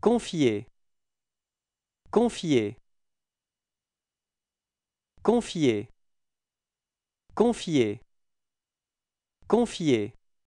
Confier. Confier. Confier. Confier. Confier.